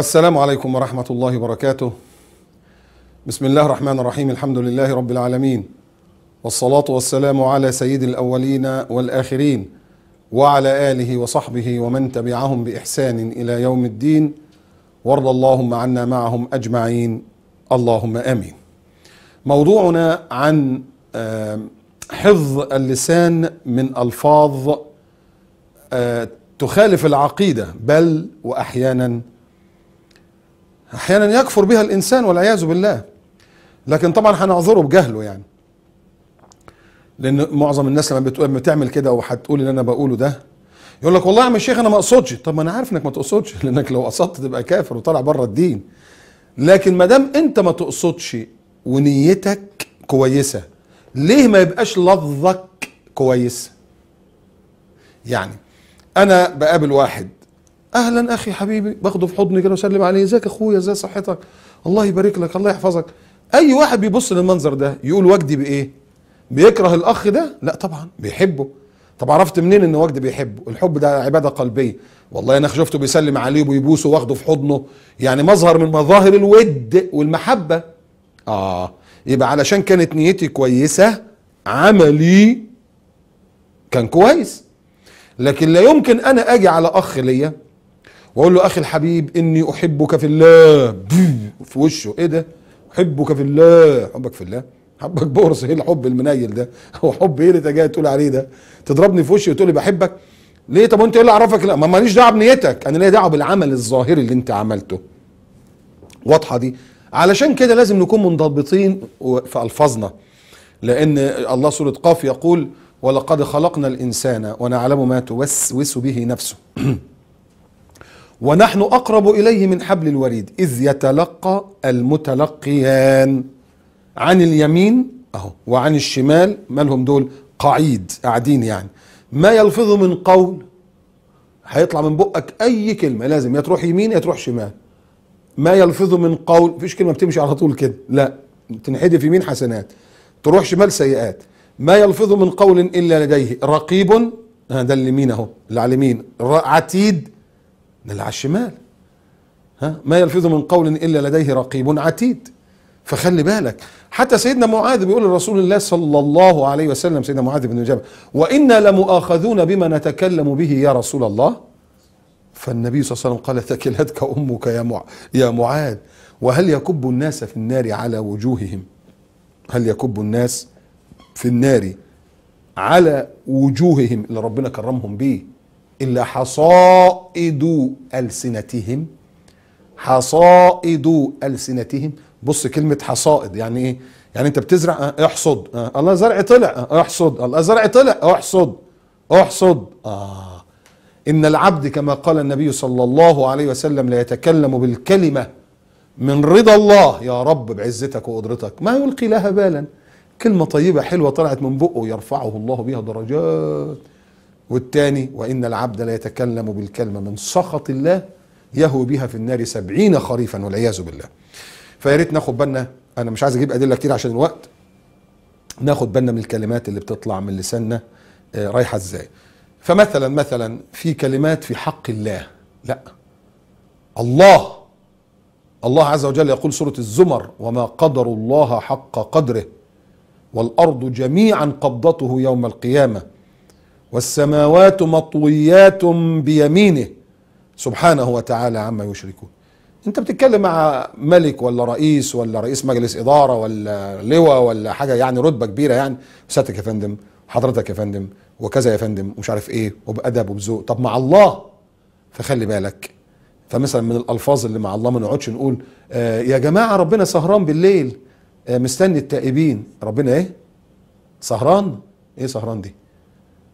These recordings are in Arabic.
السلام عليكم ورحمة الله وبركاته. بسم الله الرحمن الرحيم، الحمد لله رب العالمين. والصلاة والسلام على سيد الأولين والآخرين وعلى آله وصحبه ومن تبعهم بإحسان إلى يوم الدين. وارض اللهم عنا معهم أجمعين. اللهم آمين. موضوعنا عن حفظ اللسان من ألفاظ آه، تخالف العقيدة بل وأحيانا احيانا يكفر بها الانسان والعياذ بالله لكن طبعا هنعذره بجهله يعني لان معظم الناس لما بتقول لما تعمل كده وهتقول ان انا بقوله ده يقول لك والله يا عم الشيخ انا ما اقصدش طب ما انا عارف انك ما تقصدش لانك لو قصدت تبقى كافر وطالع بره الدين لكن ما دام انت ما تقصدش ونيتك كويسه ليه ما يبقاش لفظك كويس يعني انا بقابل واحد اهلا اخي حبيبي باخده في حضني كده واسلم عليه ازيك اخويا ازي صحتك الله يبارك لك الله يحفظك اي واحد بيبص للمنظر ده يقول وجدي بايه بيكره الاخ ده لا طبعا بيحبه طب عرفت منين ان وجدي بيحبه الحب ده عباده قلبيه والله انا شفته بيسلم عليه وبيبوسه واخده في حضنه يعني مظهر من مظاهر الود والمحبه اه يبقى علشان كانت نيتي كويسه عملي كان كويس لكن لا يمكن انا اجي على اخ ليا واقول له اخي الحبيب اني احبك في الله في وشه ايه ده احبك في الله حبك في الله حبك بورس ايه الحب المنيل ده هو حب ايه اللي انت جاي تقول عليه ده تضربني في وشي وتقول لي بحبك ليه طب وانت ايه اللي اعرفك لا ما ماليش دعوه بنيتك انا ليه دعوه بالعمل الظاهري اللي انت عملته واضحه دي علشان كده لازم نكون منضبطين في الفاظنا لان الله سوره قاف يقول ولقد خلقنا الانسان ونعلم ما توسوس به نفسه ونحن أقرب إليه من حبل الوريد إذ يتلقى المتلقيان عن اليمين أهو وعن الشمال مالهم دول قعيد قاعدين يعني ما يلفظ من قول هيطلع من بقك أي كلمة لازم يا تروح يمين يا تروح شمال ما يلفظ من قول مفيش كلمة بتمشي على طول كده لا في يمين حسنات تروح شمال سيئات ما يلفظ من قول إلا لديه رقيب ده اللي مين أهو اللي على اليمين عتيد اللي على الشمال ها ما يلفظ من قول الا لديه رقيب عتيد فخلي بالك حتى سيدنا معاذ بيقول لرسول الله صلى الله عليه وسلم سيدنا معاذ بن جبل وانا لمؤاخذون بما نتكلم به يا رسول الله فالنبي صلى الله عليه وسلم قال ثكلتك امك يا مع... يا معاذ وهل يكب الناس في النار على وجوههم هل يكب الناس في النار على وجوههم اللي ربنا كرمهم بيه إلا حصائد ألسنتهم حصائد ألسنتهم بص كلمة حصائد يعني إيه يعني أنت بتزرع آه، احصد آه، الله زرع طلع آه، احصد الله زرع طلع احصد احصد آه إن العبد كما قال النبي صلى الله عليه وسلم لا يتكلم بالكلمة من رضا الله يا رب بعزتك وقدرتك ما يلقي لها بالا كلمة طيبة حلوة طلعت من بقه يرفعه الله بها درجات والتاني وإن العبد لا يتكلم بالكلمة من سخط الله يهوي بها في النار سبعين خريفا والعياذ بالله فيا ريت ناخد بالنا أنا مش عايز أجيب أدلة كتير عشان الوقت ناخد بالنا من الكلمات اللي بتطلع من لساننا آه، رايحة إزاي فمثلا مثلا في كلمات في حق الله لا الله الله عز وجل يقول سورة الزمر وما قدر الله حق قدره والأرض جميعا قبضته يوم القيامة والسماوات مطويات بيمينه سبحانه وتعالى عما يشركون انت بتتكلم مع ملك ولا رئيس ولا رئيس مجلس اداره ولا لواء ولا حاجه يعني رتبه كبيره يعني سيادتك يا فندم حضرتك يا فندم وكذا يا فندم ومش عارف ايه وبادب وبذوق طب مع الله فخلي بالك فمثلا من الالفاظ اللي مع الله ما نقعدش نقول آه يا جماعه ربنا سهران بالليل آه مستني التائبين ربنا ايه سهران ايه سهران دي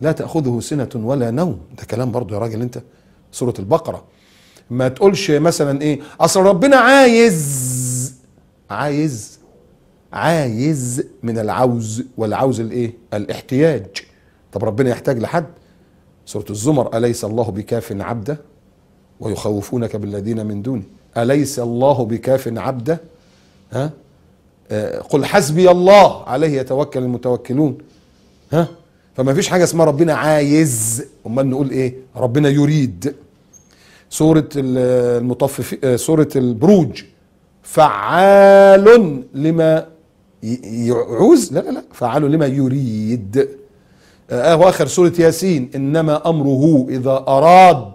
لا تأخذه سنة ولا نوم ده كلام برضه يا راجل أنت سورة البقرة ما تقولش مثلا إيه أصل ربنا عايز عايز عايز من العوز والعوز الإيه الاحتياج طب ربنا يحتاج لحد سورة الزمر أليس الله بكاف عبده ويخوفونك بالذين من دونه أليس الله بكاف عبده ها آه، قل حسبي الله عليه يتوكل المتوكلون ها فما فيش حاجه اسمها ربنا عايز امال نقول ايه ربنا يريد سوره المطفف آه، سوره البروج فعال لما يعوز لا لا لا فعال لما يريد آه،, آه واخر سوره ياسين انما امره اذا اراد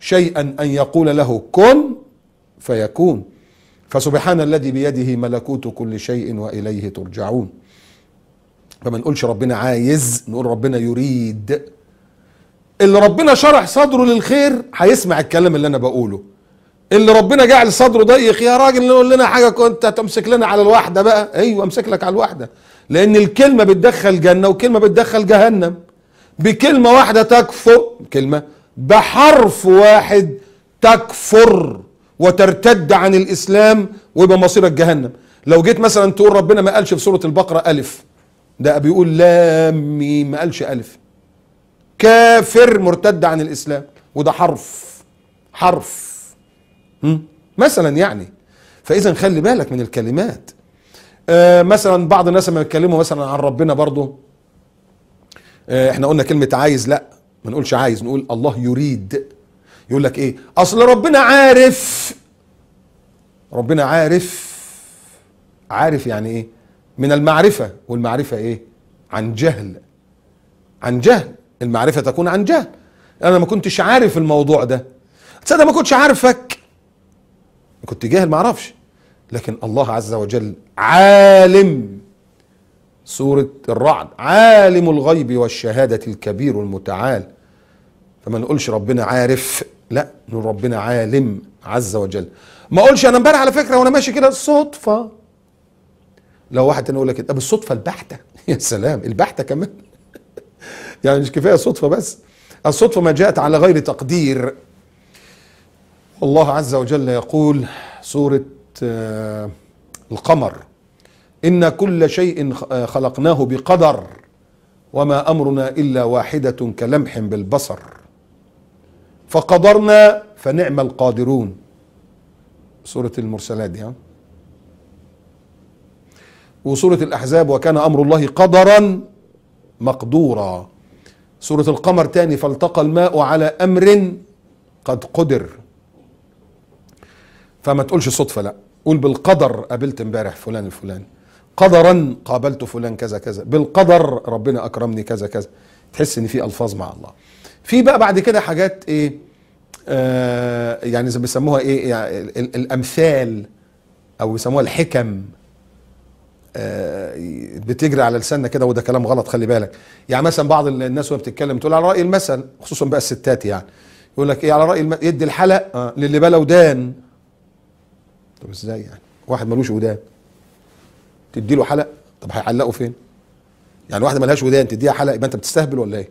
شيئا ان يقول له كن فيكون فسبحان الذي بيده ملكوت كل شيء واليه ترجعون فما نقولش ربنا عايز نقول ربنا يريد اللي ربنا شرح صدره للخير هيسمع الكلام اللي انا بقوله اللي ربنا جعل صدره ضيق يا راجل نقول لنا حاجه كنت هتمسك لنا على الواحده بقى ايوه امسك لك على الواحده لان الكلمه بتدخل جنه وكلمه بتدخل جهنم بكلمه واحده تكفر كلمه بحرف واحد تكفر وترتد عن الاسلام ويبقى مصيرك جهنم لو جيت مثلا تقول ربنا ما قالش في سوره البقره الف ده بيقول لام ميم ما قالش ألف كافر مرتد عن الإسلام وده حرف حرف مثلا يعني فإذا خلي بالك من الكلمات آه مثلا بعض الناس لما يتكلموا مثلا عن ربنا برضه آه احنا قلنا كلمة عايز لا ما نقولش عايز نقول الله يريد يقول لك ايه اصل ربنا عارف ربنا عارف عارف يعني ايه من المعرفة والمعرفة ايه عن جهل عن جهل المعرفة تكون عن جهل انا ما كنتش عارف الموضوع ده تصدق ما كنتش عارفك كنت جاهل ما اعرفش لكن الله عز وجل عالم سورة الرعد عالم الغيب والشهادة الكبير المتعال فما نقولش ربنا عارف لا نقول ربنا عالم عز وجل ما اقولش انا امبارح على فكرة وانا ماشي كده صدفة لو واحد تاني يقول لك ده بالصدفه البحته يا سلام البحته كمان يعني مش كفايه صدفه بس الصدفه ما جاءت على غير تقدير الله عز وجل يقول سوره آه، القمر ان كل شيء آه، خلقناه بقدر وما امرنا الا واحده كلمح بالبصر فقدرنا فنعم القادرون سوره المرسلات دي يعني وسورة الأحزاب وكان أمر الله قدرا مقدورا سورة القمر تاني فالتقى الماء على أمر قد قدر فما تقولش صدفة لا قول بالقدر قابلت امبارح فلان الفلاني قدرا قابلت فلان كذا كذا بالقدر ربنا أكرمني كذا كذا تحس إن في ألفاظ مع الله في بقى بعد كده حاجات إيه آه يعني زي بيسموها إيه يعني الأمثال أو بيسموها الحكم آه، بتجري على لساننا كده وده كلام غلط خلي بالك يعني مثلا بعض الناس وهي بتتكلم تقول على راي المثل خصوصا بقى الستات يعني يقول لك ايه على راي الم... يدي الحلق آه. للي بلا ودان طب ازاي يعني واحد ملوش ودان تدي له حلق طب هيعلقه فين يعني واحده ملهاش ودان تديها حلق يبقى انت بتستهبل ولا ايه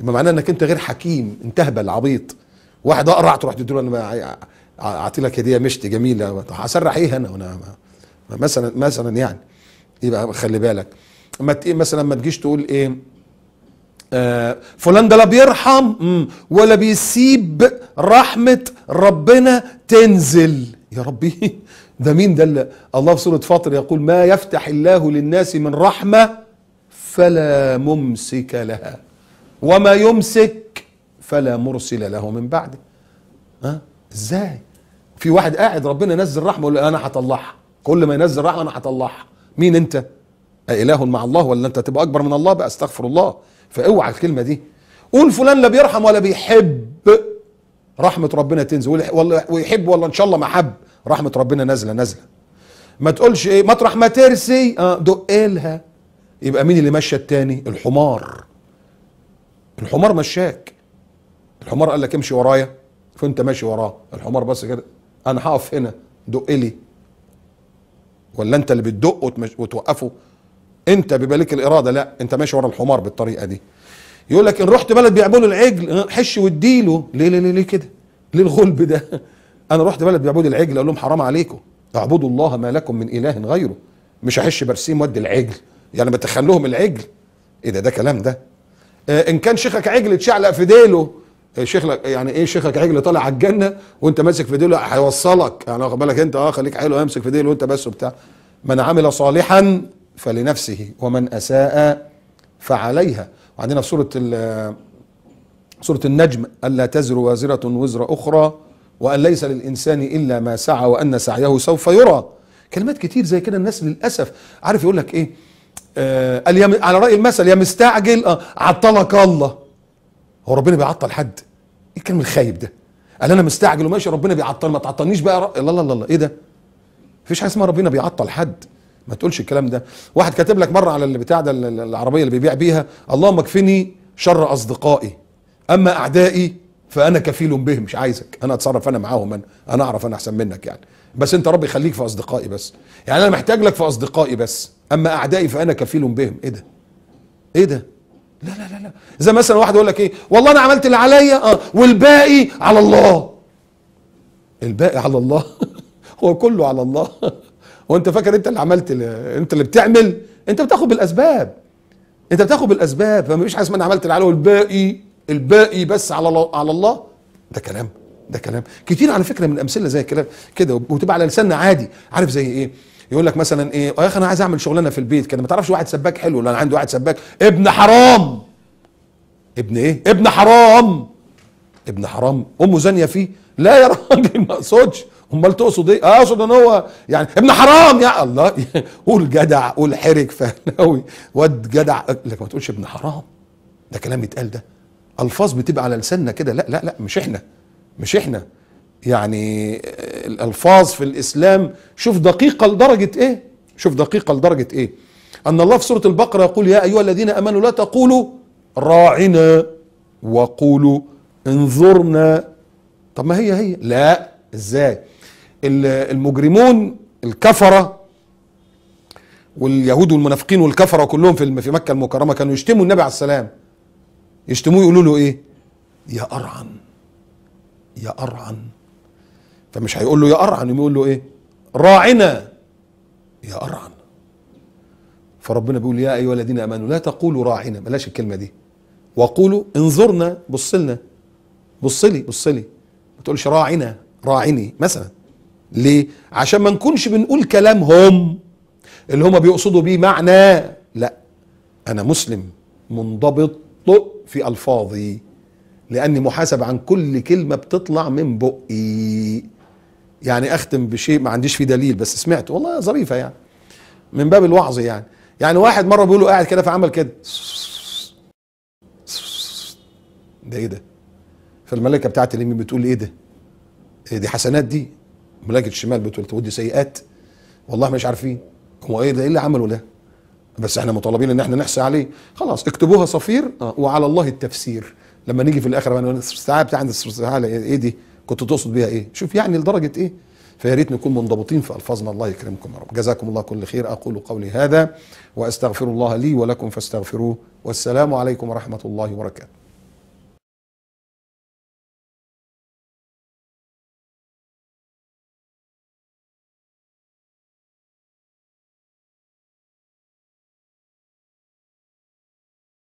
يبقى معناه انك انت غير حكيم انت هبل عبيط واحد اقرع تروح تدي له انا اعطي لك هديه مشتي جميله هسرح ايه انا وانا مثلا مثلا يعني يبقى خلي بالك ما مثلا ما تجيش تقول ايه آه فلان ده لا بيرحم ولا بيسيب رحمة ربنا تنزل يا ربي ده مين ده اللي الله في سورة فاطر يقول ما يفتح الله للناس من رحمة فلا ممسك لها وما يمسك فلا مرسل له من بعده ها ازاي في واحد قاعد ربنا ينزل رحمة يقول انا هطلعها كل ما ينزل رحمة انا هطلعها مين انت أإله مع الله ولا انت تبقى اكبر من الله بقى استغفر الله فاوعى الكلمه دي قول فلان لا بيرحم ولا بيحب رحمه ربنا تنزل ويحب ولا ان شاء الله محب رحمه ربنا نازله نازله ما تقولش ايه مطرح ما ترسي اه دقلها يبقى مين اللي مشى التاني الحمار الحمار مشاك الحمار قال لك امشي ورايا فانت ماشي وراه الحمار بس كده انا هقف هنا دق لي ولا انت اللي بتدقه وتوقفه انت بيبقى الاراده لا انت ماشي ورا الحمار بالطريقه دي يقول لك ان رحت بلد بيعبدوا العجل حش واديله ليه ليه ليه, ليه كده ليه الغلب ده انا رحت بلد بيعبدوا العجل اقول لهم حرام عليكم اعبدوا الله ما لكم من اله غيره مش احش برسيم وادي العجل يعني تخلوهم العجل ايه ده ده كلام ده آه ان كان شيخك عجل اتشعلق في ديله شيخك يعني ايه شيخك عجل طالع على الجنه وانت ماسك في ديله هيوصلك يعني واخد بالك انت اه خليك حلو امسك في ديله وانت بس وبتاع من عمل صالحا فلنفسه ومن اساء فعليها وعندنا في سوره سوره النجم الا تزر وازره وزر اخرى وان ليس للانسان الا ما سعى وان سعيه سوف يرى كلمات كتير زي كده الناس للاسف عارف يقول لك ايه آه على راي المثل يا مستعجل آه عطلك الله هو ربنا بيعطل حد ايه الكلام الخايب ده قال انا مستعجل وماشي ربنا بيعطل ما تعطلنيش بقى ر... لا لا لا لا ايه ده مفيش حاجه اسمها ربنا بيعطل حد ما تقولش الكلام ده واحد كاتب لك مره على اللي بتاع ده العربيه اللي بيبيع بيها اللهم اكفني شر اصدقائي اما اعدائي فانا كفيل بهم مش عايزك انا اتصرف انا معاهم انا انا اعرف انا احسن منك يعني بس انت ربي يخليك في اصدقائي بس يعني انا محتاج لك في اصدقائي بس اما اعدائي فانا كفيل بهم ايه ده ايه ده لا لا لا لا زي مثلا واحد يقول لك ايه والله انا عملت اللي عليا اه والباقي على الله الباقي على الله هو كله على الله هو انت فاكر انت اللي عملت اللي انت اللي بتعمل انت بتاخد بالاسباب انت بتاخد بالاسباب فما فيش حاجه اسمها انا عملت اللي عليا والباقي الباقي بس على الله على الله ده كلام ده كلام كتير على فكره من الامثله زي الكلام كده وتبقى على لساننا عادي عارف زي ايه يقول لك مثلا ايه آه يا اخي انا عايز اعمل شغلانه في البيت كده ما تعرفش واحد سباك حلو ولا انا عندي واحد سباك ابن حرام ابن ايه ابن حرام ابن حرام امه زانيه فيه لا يا راجل ما اقصدش امال تقصد ايه آه، اقصد ان هو يعني ابن حرام يا الله قول جدع قول حرج فهلاوي واد جدع لك ما تقولش ابن حرام ده كلام يتقال ده الفاظ بتبقى على لساننا كده لا لا لا مش احنا مش احنا يعني الألفاظ في الإسلام شوف دقيقة لدرجة إيه شوف دقيقة لدرجة إيه أن الله في سورة البقرة يقول يا أيها الذين أمنوا لا تقولوا راعنا وقولوا انظرنا طب ما هي هي لا إزاي المجرمون الكفرة واليهود والمنافقين والكفرة كلهم في في مكة المكرمة كانوا يشتموا النبي عليه السلام يشتموه يقولوا له إيه يا أرعن يا أرعن فمش هيقول له يا قرعن يقول له ايه راعنا يا قرعن فربنا بيقول يا ايها الذين امنوا لا تقولوا راعنا بلاش الكلمه دي وقولوا انظرنا بص لنا بص لي بص لي ما تقولش راعنا راعني مثلا ليه عشان ما نكونش بنقول كلام هم اللي هم بيقصدوا بيه معنى لا انا مسلم منضبط في الفاظي لاني محاسب عن كل كلمه بتطلع من بقي يعني اختم بشيء ما عنديش فيه دليل بس سمعته والله ظريفه يعني من باب الوعظ يعني يعني واحد مره بيقول له قاعد كده فعمل كده ده ايه ده فالملائكه بتاعت اليمين بتقول ايه ده إيه دي حسنات دي ملائكه الشمال بتقول ودي سيئات والله مش عارفين هو ايه ده ايه اللي عمله ده بس احنا مطالبين ان احنا نحصي عليه خلاص اكتبوها صفير آه. وعلى الله التفسير لما نيجي في الاخر انا الساعه بتاع عند ايه دي كنت تقصد بيها ايه شوف يعني لدرجه ايه فيا ريت نكون منضبطين في الفاظنا الله يكرمكم يا رب جزاكم الله كل خير اقول قولي هذا واستغفر الله لي ولكم فاستغفروه والسلام عليكم ورحمه الله وبركاته